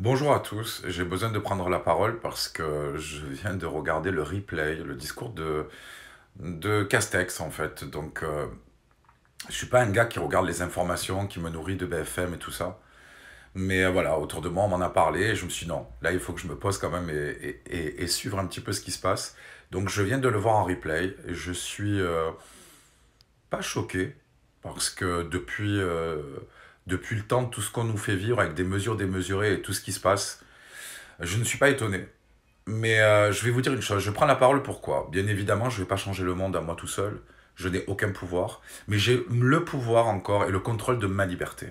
Bonjour à tous, j'ai besoin de prendre la parole parce que je viens de regarder le replay, le discours de, de Castex en fait. Donc euh, je suis pas un gars qui regarde les informations, qui me nourrit de BFM et tout ça. Mais euh, voilà, autour de moi on m'en a parlé et je me suis dit non, là il faut que je me pose quand même et, et, suivre un petit peu ce qui se passe. Donc je viens de le voir en replay, et je suis euh, pas choqué parce que depuis depuis le temps de tout ce qu'on nous fait vivre avec des mesures démesurées et tout ce qui se passe, je ne suis pas étonné. Mais euh, je vais vous dire une chose, je prends la parole pourquoi Bien évidemment, je ne vais pas changer le monde à moi tout seul, je n'ai aucun pouvoir, mais j'ai le pouvoir encore et le contrôle de ma liberté.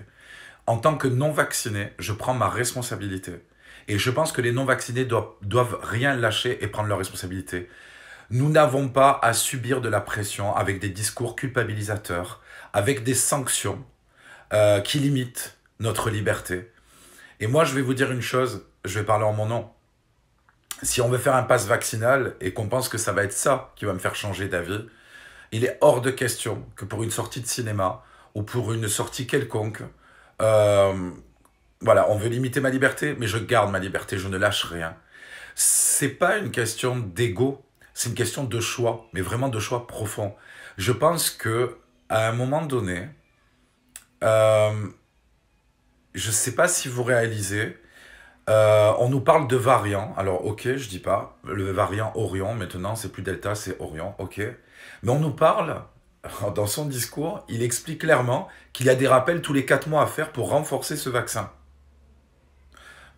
En tant que non vacciné, je prends ma responsabilité. Et je pense que les non vaccinés doivent, doivent rien lâcher et prendre leurs responsabilité. Nous n'avons pas à subir de la pression avec des discours culpabilisateurs, avec des sanctions euh, qui limite notre liberté. Et moi, je vais vous dire une chose, je vais parler en mon nom. Si on veut faire un pass vaccinal et qu'on pense que ça va être ça qui va me faire changer d'avis, il est hors de question que pour une sortie de cinéma ou pour une sortie quelconque, euh, voilà, on veut limiter ma liberté, mais je garde ma liberté, je ne lâche rien. C'est pas une question d'ego, c'est une question de choix, mais vraiment de choix profond. Je pense que à un moment donné, euh, je ne sais pas si vous réalisez, euh, on nous parle de variant. Alors, ok, je dis pas. Le variant Orion, maintenant, c'est plus Delta, c'est Orion, ok. Mais on nous parle, dans son discours, il explique clairement qu'il y a des rappels tous les 4 mois à faire pour renforcer ce vaccin.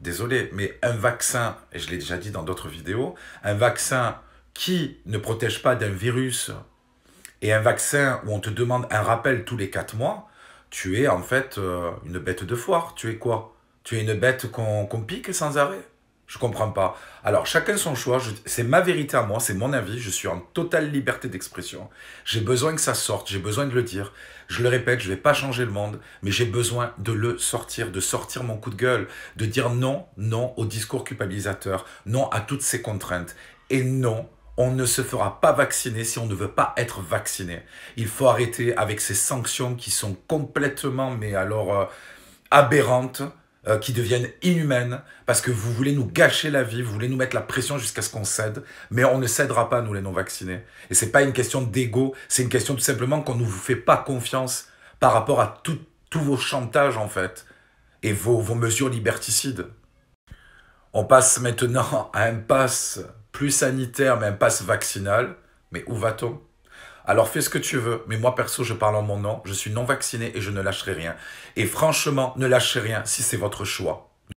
Désolé, mais un vaccin, et je l'ai déjà dit dans d'autres vidéos, un vaccin qui ne protège pas d'un virus et un vaccin où on te demande un rappel tous les 4 mois, tu es en fait euh, une bête de foire. Tu es quoi Tu es une bête qu'on pique sans arrêt Je comprends pas. Alors, chacun son choix. C'est ma vérité à moi, c'est mon avis. Je suis en totale liberté d'expression. J'ai besoin que ça sorte, j'ai besoin de le dire. Je le répète, je vais pas changer le monde, mais j'ai besoin de le sortir, de sortir mon coup de gueule, de dire non, non au discours culpabilisateur, non à toutes ces contraintes et non on ne se fera pas vacciner si on ne veut pas être vacciné. Il faut arrêter avec ces sanctions qui sont complètement, mais alors, euh, aberrantes, euh, qui deviennent inhumaines, parce que vous voulez nous gâcher la vie, vous voulez nous mettre la pression jusqu'à ce qu'on cède, mais on ne cédera pas, nous les non-vaccinés. Et c'est pas une question d'ego, c'est une question tout simplement qu'on ne vous fait pas confiance par rapport à tous vos chantages, en fait, et vos, vos mesures liberticides. On passe maintenant à un pass plus sanitaire, mais un pass vaccinal, mais où va-t-on alors fais ce que tu veux, mais moi perso, je parle en mon nom, je suis non vacciné et je ne lâcherai rien. Et franchement, ne lâchez rien si c'est votre choix.